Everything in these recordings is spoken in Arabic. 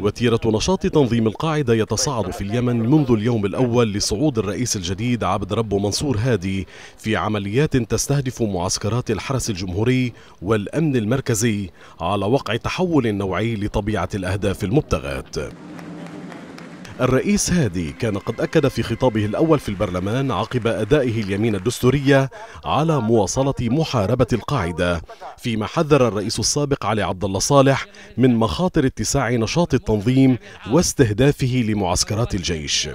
وتيرة نشاط تنظيم القاعدة يتصاعد في اليمن منذ اليوم الأول لصعود الرئيس الجديد عبد ربه منصور هادي في عمليات تستهدف معسكرات الحرس الجمهوري والأمن المركزي على وقع تحول نوعي لطبيعة الأهداف المبتغاة الرئيس هادي كان قد أكد في خطابه الأول في البرلمان عقب أدائه اليمين الدستورية على مواصلة محاربة القاعدة فيما حذر الرئيس السابق علي عبد الله صالح من مخاطر اتساع نشاط التنظيم واستهدافه لمعسكرات الجيش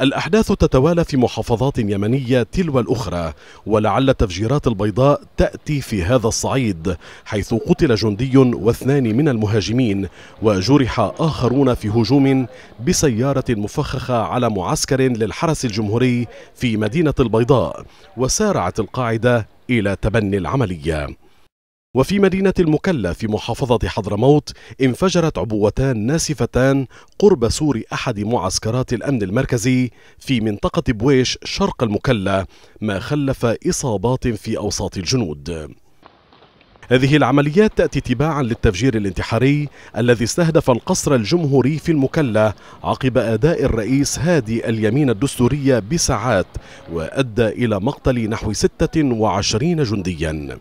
الأحداث تتوالى في محافظات يمنية تلو الأخرى ولعل التفجيرات البيضاء تأتي في هذا الصعيد حيث قتل جندي واثنان من المهاجمين وجرح آخرون في هجوم بسيارة مفخخة على معسكر للحرس الجمهوري في مدينة البيضاء وسارعت القاعدة إلى تبني العملية وفي مدينة المكلا في محافظة حضرموت انفجرت عبوتان ناسفتان قرب سور أحد معسكرات الأمن المركزي في منطقة بويش شرق المكلا ما خلف إصابات في أوساط الجنود هذه العمليات تأتي تباعا للتفجير الانتحاري الذي استهدف القصر الجمهوري في المكلا عقب أداء الرئيس هادي اليمين الدستورية بساعات وأدى إلى مقتل نحو 26 جندياً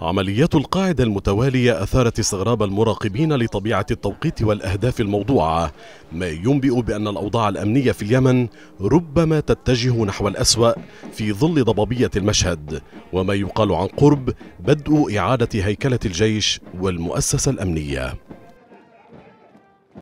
عمليات القاعدة المتوالية أثارت استغراب المراقبين لطبيعة التوقيت والأهداف الموضوعة ما ينبئ بأن الأوضاع الأمنية في اليمن ربما تتجه نحو الأسوأ في ظل ضبابية المشهد وما يقال عن قرب بدء إعادة هيكلة الجيش والمؤسسة الأمنية